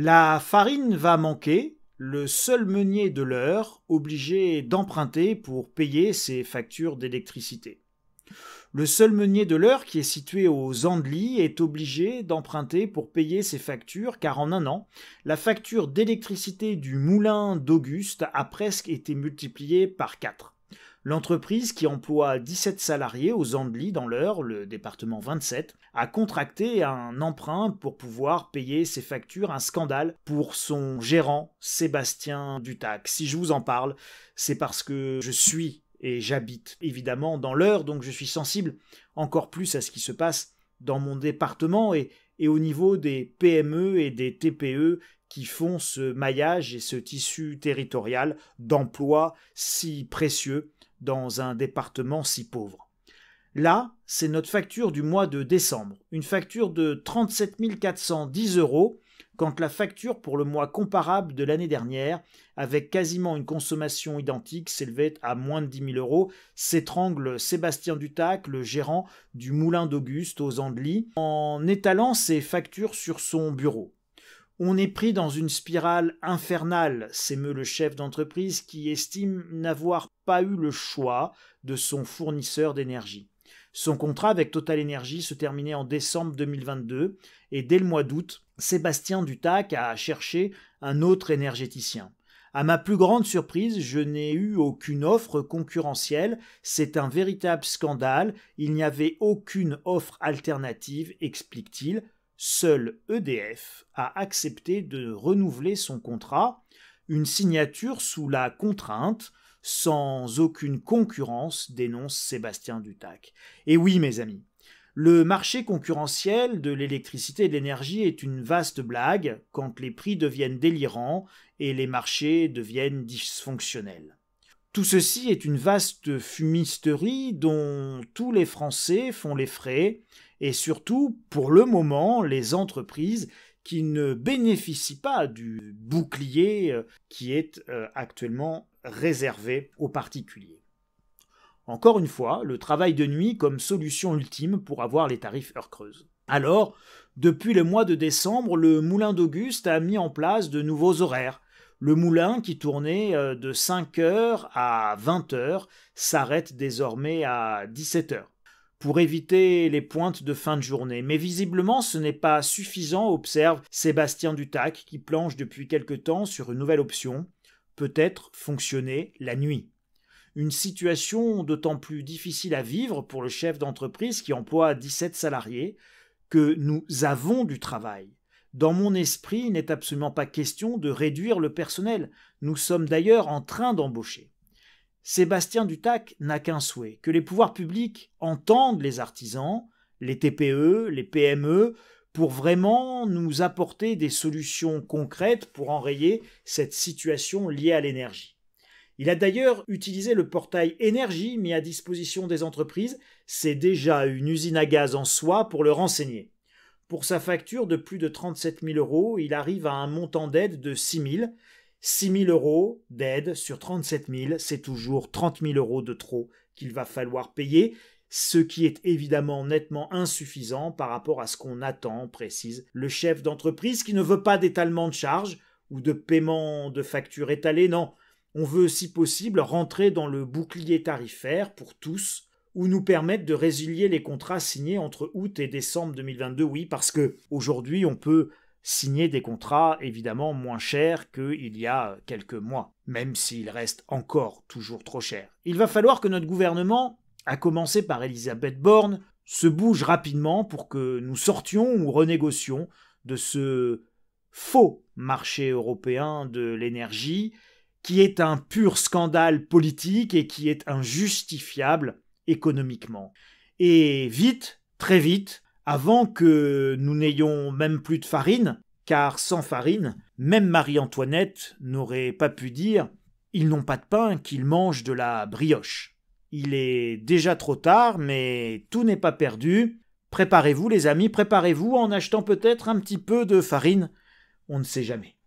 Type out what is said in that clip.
La farine va manquer, le seul meunier de l'heure obligé d'emprunter pour payer ses factures d'électricité. Le seul meunier de l'heure qui est situé aux Andelys est obligé d'emprunter pour payer ses factures car en un an, la facture d'électricité du moulin d'Auguste a presque été multipliée par 4 l'entreprise qui emploie 17 salariés aux Andelys dans l'heure, le département 27, a contracté un emprunt pour pouvoir payer ses factures, un scandale pour son gérant Sébastien Dutac. Si je vous en parle, c'est parce que je suis et j'habite évidemment dans l'heure, donc je suis sensible encore plus à ce qui se passe dans mon département et, et au niveau des PME et des TPE qui font ce maillage et ce tissu territorial d'emplois si précieux dans un département si pauvre. Là, c'est notre facture du mois de décembre, une facture de 37 410 euros, quand la facture pour le mois comparable de l'année dernière, avec quasiment une consommation identique, s'élevait à moins de 10 000 euros, s'étrangle Sébastien Dutac, le gérant du Moulin d'Auguste aux Andelys, en étalant ses factures sur son bureau. On est pris dans une spirale infernale, s'émeut le chef d'entreprise qui estime n'avoir pas eu le choix de son fournisseur d'énergie. Son contrat avec Total Energy se terminait en décembre 2022 et dès le mois d'août, Sébastien Dutac a cherché un autre énergéticien. À ma plus grande surprise, je n'ai eu aucune offre concurrentielle. C'est un véritable scandale. Il n'y avait aucune offre alternative, explique-t-il seul EDF a accepté de renouveler son contrat, une signature sous la contrainte, sans aucune concurrence, dénonce Sébastien Dutac. Et oui, mes amis, le marché concurrentiel de l'électricité et de l'énergie est une vaste blague quand les prix deviennent délirants et les marchés deviennent dysfonctionnels. Tout ceci est une vaste fumisterie dont tous les Français font les frais et surtout, pour le moment, les entreprises qui ne bénéficient pas du bouclier euh, qui est euh, actuellement réservé aux particuliers. Encore une fois, le travail de nuit comme solution ultime pour avoir les tarifs heure creuses. Alors, depuis le mois de décembre, le Moulin d'Auguste a mis en place de nouveaux horaires. Le moulin, qui tournait euh, de 5h à 20h, s'arrête désormais à 17h pour éviter les pointes de fin de journée. Mais visiblement, ce n'est pas suffisant, observe Sébastien Dutac, qui planche depuis quelque temps sur une nouvelle option, peut-être fonctionner la nuit. Une situation d'autant plus difficile à vivre pour le chef d'entreprise qui emploie 17 salariés, que nous avons du travail. Dans mon esprit, il n'est absolument pas question de réduire le personnel. Nous sommes d'ailleurs en train d'embaucher. Sébastien Dutac n'a qu'un souhait, que les pouvoirs publics entendent les artisans, les TPE, les PME, pour vraiment nous apporter des solutions concrètes pour enrayer cette situation liée à l'énergie. Il a d'ailleurs utilisé le portail énergie mis à disposition des entreprises, c'est déjà une usine à gaz en soi pour le renseigner. Pour sa facture de plus de 37 000 euros, il arrive à un montant d'aide de 6 000, 6 000 euros d'aide sur 37 000, c'est toujours 30 000 euros de trop qu'il va falloir payer, ce qui est évidemment nettement insuffisant par rapport à ce qu'on attend, précise le chef d'entreprise qui ne veut pas d'étalement de charges ou de paiement de factures étalées, non. On veut, si possible, rentrer dans le bouclier tarifaire pour tous ou nous permettre de résilier les contrats signés entre août et décembre 2022. Oui, parce que aujourd'hui, on peut signer des contrats évidemment moins chers qu'il y a quelques mois, même s'ils restent encore toujours trop chers. Il va falloir que notre gouvernement, à commencer par Elisabeth Borne, se bouge rapidement pour que nous sortions ou renégocions de ce faux marché européen de l'énergie qui est un pur scandale politique et qui est injustifiable économiquement. Et vite, très vite, avant que nous n'ayons même plus de farine, car sans farine, même Marie-Antoinette n'aurait pas pu dire Ils n'ont pas de pain, qu'ils mangent de la brioche. Il est déjà trop tard, mais tout n'est pas perdu. Préparez-vous, les amis, préparez-vous en achetant peut-être un petit peu de farine. On ne sait jamais.